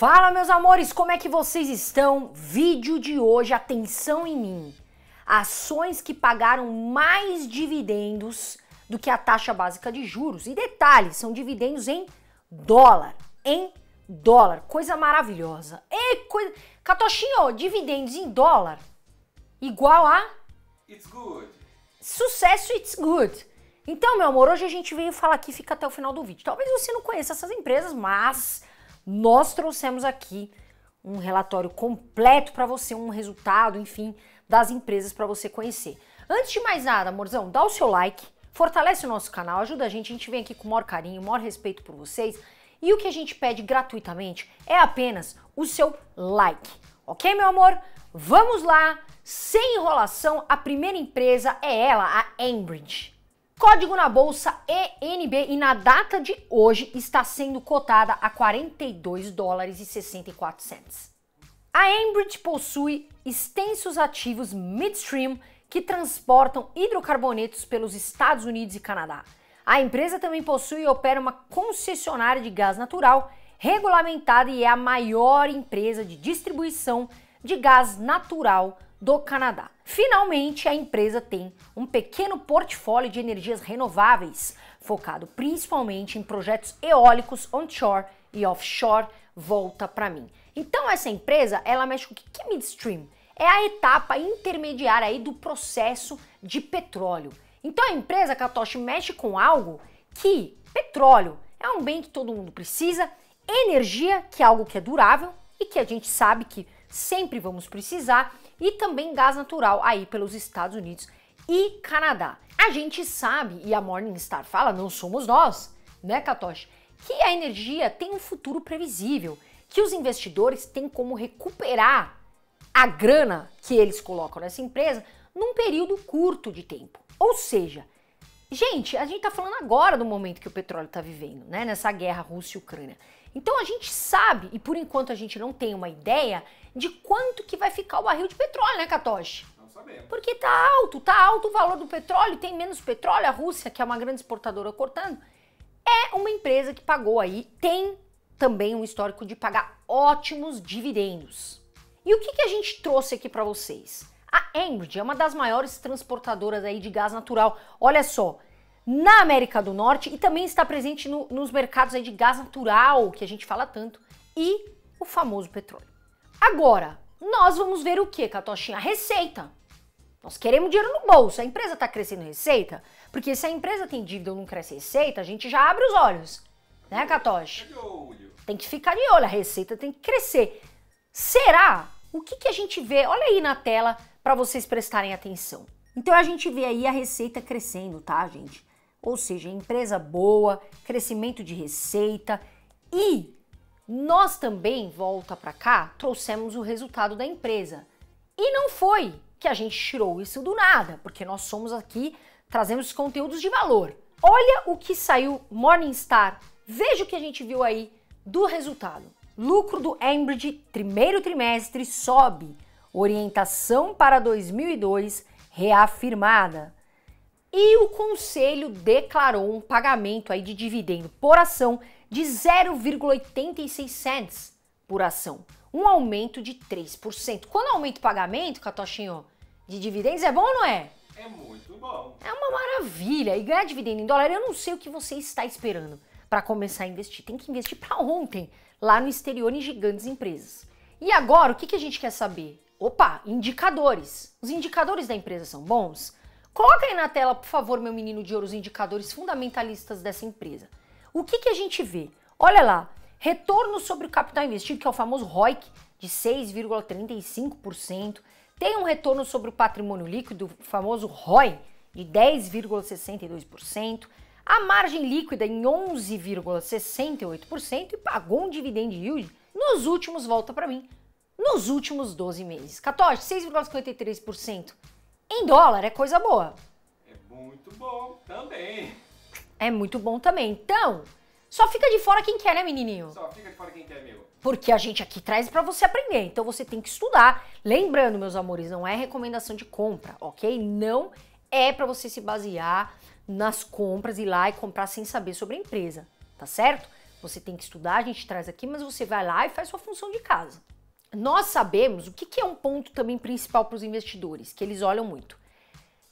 Fala meus amores, como é que vocês estão? Vídeo de hoje, atenção em mim. Ações que pagaram mais dividendos do que a taxa básica de juros. E detalhe, são dividendos em dólar, em dólar, coisa maravilhosa. E coisa, Catochinho, dividendos em dólar igual a It's good. Sucesso it's good. Então, meu amor, hoje a gente veio falar aqui, fica até o final do vídeo. Talvez você não conheça essas empresas, mas nós trouxemos aqui um relatório completo para você, um resultado, enfim, das empresas para você conhecer. Antes de mais nada, amorzão, dá o seu like, fortalece o nosso canal, ajuda a gente, a gente vem aqui com o maior carinho, o maior respeito por vocês. E o que a gente pede gratuitamente é apenas o seu like, ok, meu amor? Vamos lá, sem enrolação, a primeira empresa é ela, a Enbridge. Código na bolsa ENB e na data de hoje está sendo cotada a 42 dólares e 64 cents. A Enbridge possui extensos ativos midstream que transportam hidrocarbonetos pelos Estados Unidos e Canadá. A empresa também possui e opera uma concessionária de gás natural regulamentada e é a maior empresa de distribuição de gás natural do Canadá. Finalmente, a empresa tem um pequeno portfólio de energias renováveis, focado principalmente em projetos eólicos onshore e offshore, volta para mim. Então essa empresa, ela mexe com o que é midstream? É a etapa intermediária aí do processo de petróleo. Então a empresa Katoshi mexe com algo que petróleo é um bem que todo mundo precisa, energia, que é algo que é durável e que a gente sabe que sempre vamos precisar, e também gás natural aí pelos Estados Unidos e Canadá. A gente sabe, e a Morningstar fala, não somos nós, né, Katoshi, que a energia tem um futuro previsível, que os investidores têm como recuperar a grana que eles colocam nessa empresa num período curto de tempo. Ou seja, gente, a gente está falando agora do momento que o petróleo está vivendo, né? Nessa guerra Rússia-Ucrânia. Então a gente sabe, e por enquanto a gente não tem uma ideia de quanto que vai ficar o barril de petróleo, né, Katoshi? Não sabemos. Porque tá alto, tá alto o valor do petróleo, tem menos petróleo, a Rússia, que é uma grande exportadora cortando, é uma empresa que pagou aí, tem também um histórico de pagar ótimos dividendos. E o que, que a gente trouxe aqui para vocês? A Enbridge é uma das maiores transportadoras aí de gás natural. Olha só, na América do Norte e também está presente no, nos mercados aí de gás natural, que a gente fala tanto, e o famoso petróleo. Agora, nós vamos ver o que, Catochinha? A receita. Nós queremos dinheiro no bolso. A empresa está crescendo receita? Porque se a empresa tem dívida ou não cresce receita, a gente já abre os olhos. Né, Catoche? Tem que ficar de olho. A receita tem que crescer. Será? O que, que a gente vê? Olha aí na tela para vocês prestarem atenção. Então a gente vê aí a receita crescendo, tá, gente? Ou seja, empresa boa, crescimento de receita e nós também, volta para cá, trouxemos o resultado da empresa. E não foi que a gente tirou isso do nada, porque nós somos aqui, trazemos conteúdos de valor. Olha o que saiu Morningstar, veja o que a gente viu aí do resultado. Lucro do Enbridge, primeiro trimestre, sobe. Orientação para 2002 reafirmada. E o conselho declarou um pagamento aí de dividendo por ação de 0,86 cents por ação, um aumento de 3%. Quando aumenta o pagamento, Catochinho, de dividendos, é bom ou não é? É muito bom. É uma maravilha. E ganhar dividendo em dólar, eu não sei o que você está esperando para começar a investir. Tem que investir para ontem, lá no exterior, em gigantes empresas. E agora, o que, que a gente quer saber? Opa, indicadores. Os indicadores da empresa são bons? Coloca aí na tela, por favor, meu menino de ouro, os indicadores fundamentalistas dessa empresa. O que, que a gente vê? Olha lá, retorno sobre o capital investido, que é o famoso ROIC, de 6,35%. Tem um retorno sobre o patrimônio líquido, o famoso ROI, de 10,62%. A margem líquida em 11,68% e pagou um dividend yield nos últimos, volta para mim, nos últimos 12 meses. 14, 6,53% em dólar é coisa boa. É muito bom também. É muito bom também. Então, só fica de fora quem quer, né, menininho? Só fica de fora quem quer, meu. Porque a gente aqui traz para você aprender, então você tem que estudar. Lembrando, meus amores, não é recomendação de compra, ok? Não é para você se basear nas compras e lá e comprar sem saber sobre a empresa, tá certo? Você tem que estudar, a gente traz aqui, mas você vai lá e faz sua função de casa. Nós sabemos o que, que é um ponto também principal para os investidores, que eles olham muito.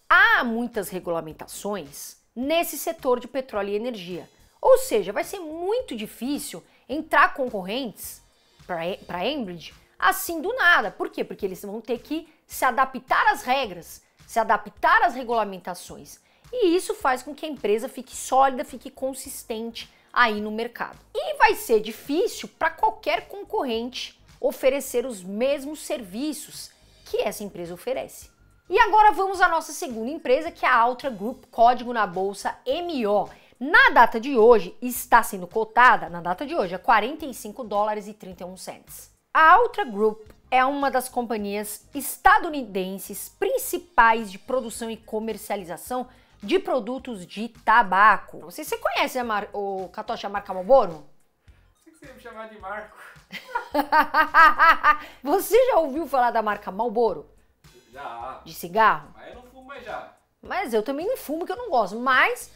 Há muitas regulamentações nesse setor de petróleo e energia. Ou seja, vai ser muito difícil entrar concorrentes para a Enbridge assim do nada. Por quê? Porque eles vão ter que se adaptar às regras, se adaptar às regulamentações. E isso faz com que a empresa fique sólida, fique consistente aí no mercado. E vai ser difícil para qualquer concorrente oferecer os mesmos serviços que essa empresa oferece. E agora vamos à nossa segunda empresa, que é a Ultra Group, código na bolsa MO. Na data de hoje, está sendo cotada, na data de hoje, a 45 dólares e 31 cents. A Ultra Group é uma das companhias estadunidenses principais de produção e comercialização de produtos de tabaco. Você, você conhece a mar... o Catoche, a marca Marlboro? Sei que você me chamar de Marco. você já ouviu falar da marca Marlboro? Já. De cigarro. Mas eu não fumo mais já. Mas eu também não fumo, que eu não gosto. Mas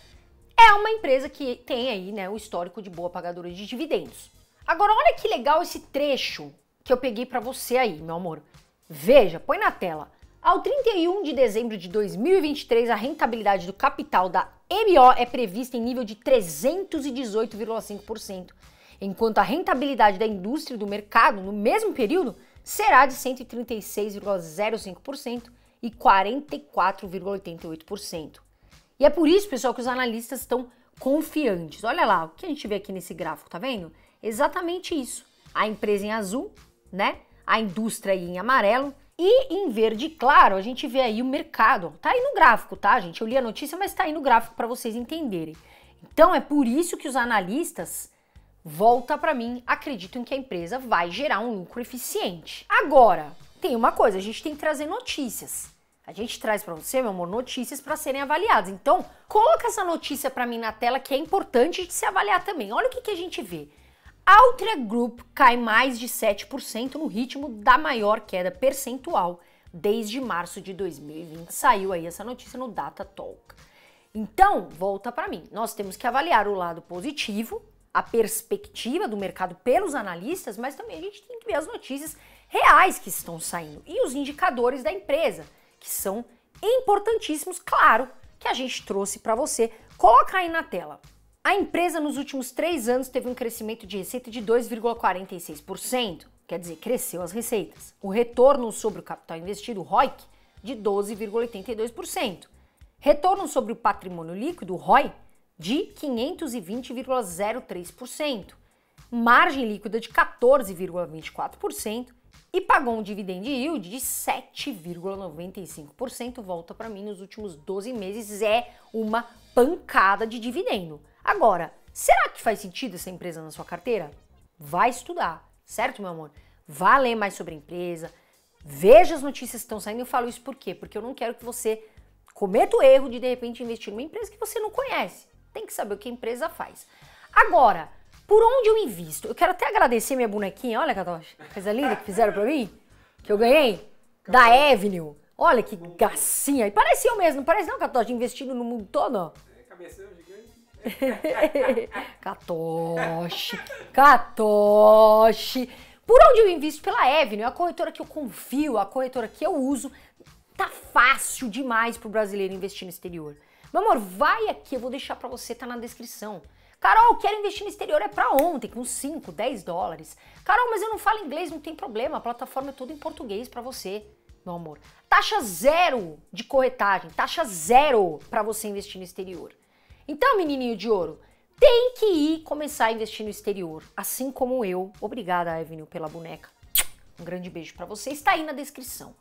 é uma empresa que tem aí, né, o histórico de boa pagadora de dividendos. Agora, olha que legal esse trecho que eu peguei para você aí, meu amor. Veja, põe na tela. Ao 31 de dezembro de 2023, a rentabilidade do capital da MO é prevista em nível de 318,5%, enquanto a rentabilidade da indústria do mercado no mesmo período será de 136,05% e 44,88%. E é por isso, pessoal, que os analistas estão confiantes. Olha lá, o que a gente vê aqui nesse gráfico, tá vendo? Exatamente isso. A empresa em azul, né? A indústria em amarelo e em verde claro, a gente vê aí o mercado. Tá aí no gráfico, tá, gente? Eu li a notícia, mas tá aí no gráfico para vocês entenderem. Então é por isso que os analistas volta para mim, acredito em que a empresa vai gerar um lucro eficiente. Agora, tem uma coisa, a gente tem que trazer notícias. A gente traz para você, meu amor, notícias para serem avaliadas. Então, coloca essa notícia para mim na tela que é importante de se avaliar também. Olha o que, que a gente vê. A Ultra Group cai mais de 7% no ritmo da maior queda percentual desde março de 2020. Saiu aí essa notícia no Data Talk. Então, volta para mim. Nós temos que avaliar o lado positivo a perspectiva do mercado pelos analistas, mas também a gente tem que ver as notícias reais que estão saindo e os indicadores da empresa, que são importantíssimos, claro, que a gente trouxe para você. Coloca aí na tela. A empresa nos últimos três anos teve um crescimento de receita de 2,46%, quer dizer, cresceu as receitas. O retorno sobre o capital investido, ROIC, de 12,82%. Retorno sobre o patrimônio líquido, ROI, de 520,03%, margem líquida de 14,24% e pagou um dividend yield de 7,95%. Volta para mim nos últimos 12 meses é uma pancada de dividendo. Agora, será que faz sentido essa empresa na sua carteira? Vai estudar, certo, meu amor? Vá ler mais sobre a empresa, veja as notícias que estão saindo. Eu falo isso por quê? Porque eu não quero que você cometa o erro de de repente investir numa empresa que você não conhece tem que saber o que a empresa faz. Agora, por onde eu invisto? Eu quero até agradecer minha bonequinha, olha, Catoche, coisa linda que fizeram pra mim, que eu ganhei, da Avenue. Olha que gracinha. E parece eu mesmo, não parece não, Catoche, investindo no mundo todo, ó. É, cabeção gigante. Catoche, Catoche. Por onde eu invisto? Pela Avenue, é a corretora que eu confio, a corretora que eu uso. Tá fácil demais pro brasileiro investir no exterior. Meu amor, vai aqui, eu vou deixar para você, tá na descrição. Carol, quero investir no exterior, é para ontem, com 5, 10 dólares. Carol, mas eu não falo inglês, não tem problema, a plataforma é toda em português para você, meu amor. Taxa zero de corretagem, taxa zero para você investir no exterior. Então, menininho de ouro, tem que ir começar a investir no exterior, assim como eu. Obrigada, Avenue, pela boneca. Um grande beijo para você, está aí na descrição.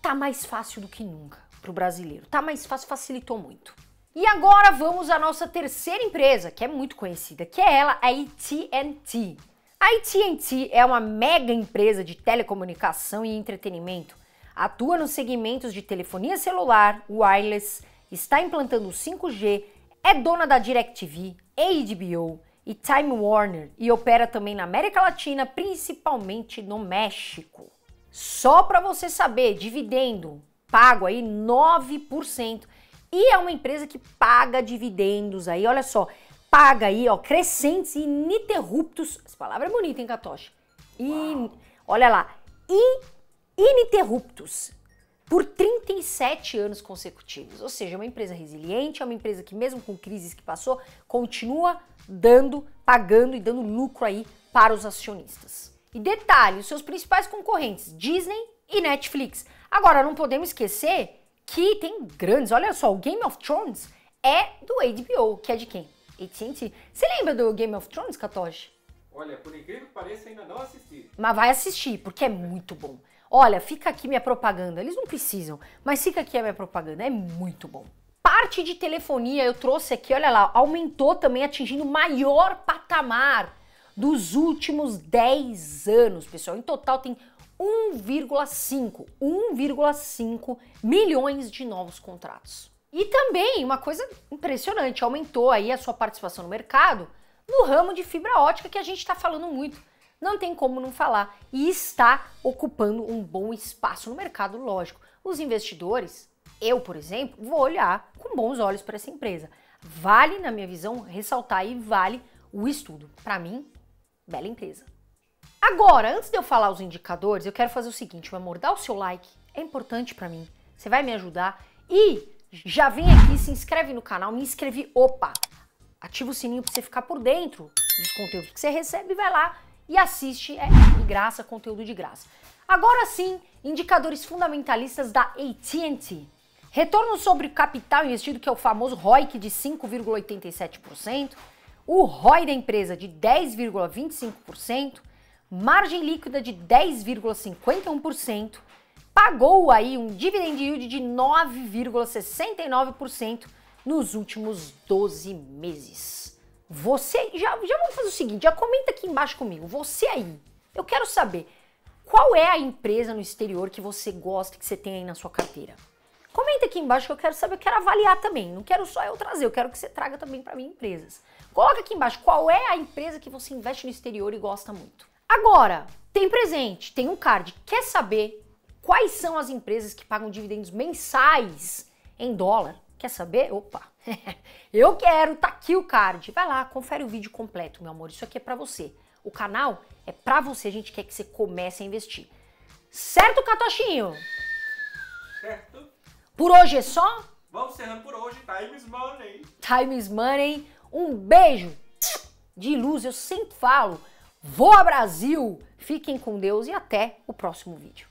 Tá mais fácil do que nunca para o brasileiro. Tá mais fácil, facilitou muito. E agora vamos à nossa terceira empresa, que é muito conhecida, que é ela, a AT&T. A AT&T é uma mega empresa de telecomunicação e entretenimento. Atua nos segmentos de telefonia celular, wireless, está implantando 5G, é dona da DirecTV, HBO e Time Warner e opera também na América Latina, principalmente no México. Só para você saber, dividendo pago aí 9%. E é uma empresa que paga dividendos aí, olha só, paga aí, ó, crescentes e ininterruptos. Essa palavra é bonita, hein, Katoshi? E olha lá, e ininterruptos por 37 anos consecutivos. Ou seja, é uma empresa resiliente, é uma empresa que mesmo com crises que passou, continua dando, pagando e dando lucro aí para os acionistas. E detalhe, os seus principais concorrentes, Disney e Netflix. Agora, não podemos esquecer que tem grandes. Olha só, o Game of Thrones é do HBO, que é de quem? AT&T. Você lembra do Game of Thrones, Katoshi? Olha, por incrível que pareça, ainda não assisti. Mas vai assistir, porque é muito bom. Olha, fica aqui minha propaganda. Eles não precisam, mas fica aqui a minha propaganda. É muito bom. Parte de telefonia eu trouxe aqui, olha lá, aumentou também, atingindo o maior patamar dos últimos 10 anos, pessoal. Em total tem 1,5, 1,5 milhões de novos contratos. E também uma coisa impressionante, aumentou aí a sua participação no mercado no ramo de fibra ótica que a gente está falando muito. Não tem como não falar e está ocupando um bom espaço no mercado, lógico. Os investidores, eu por exemplo, vou olhar com bons olhos para essa empresa. Vale, na minha visão, ressaltar e vale o estudo. Para mim, bela empresa. Agora, antes de eu falar os indicadores, eu quero fazer o seguinte, meu amor, dá o seu like, é importante para mim, você vai me ajudar e já vem aqui, se inscreve no canal, me inscreve opa, ativa o sininho para você ficar por dentro dos conteúdos que você recebe, vai lá e assiste, é de graça, conteúdo de graça. Agora sim, indicadores fundamentalistas da AT&T. Retorno sobre capital investido, que é o famoso ROIC de 5,87%, o ROI da empresa de 10,25%, margem líquida de 10,51%, pagou aí um dividend yield de 9,69% nos últimos 12 meses. Você já, já vamos fazer o seguinte, já comenta aqui embaixo comigo, você aí. Eu quero saber qual é a empresa no exterior que você gosta, que você tem aí na sua carteira. Comenta aqui embaixo que eu quero saber, eu quero avaliar também. Não quero só eu trazer, eu quero que você traga também para mim empresas. Coloca aqui embaixo qual é a empresa que você investe no exterior e gosta muito. Agora, tem presente, tem um card. Quer saber quais são as empresas que pagam dividendos mensais em dólar? Quer saber? Opa! Eu quero, tá aqui o card. Vai lá, confere o vídeo completo, meu amor. Isso aqui é para você. O canal é para você, a gente quer que você comece a investir. Certo, Catochinho? Certo. Por hoje é só? Vamos encerrando por hoje. Time is money. Time is money. Um beijo de luz, eu sempre falo. Voa Brasil! Fiquem com Deus e até o próximo vídeo.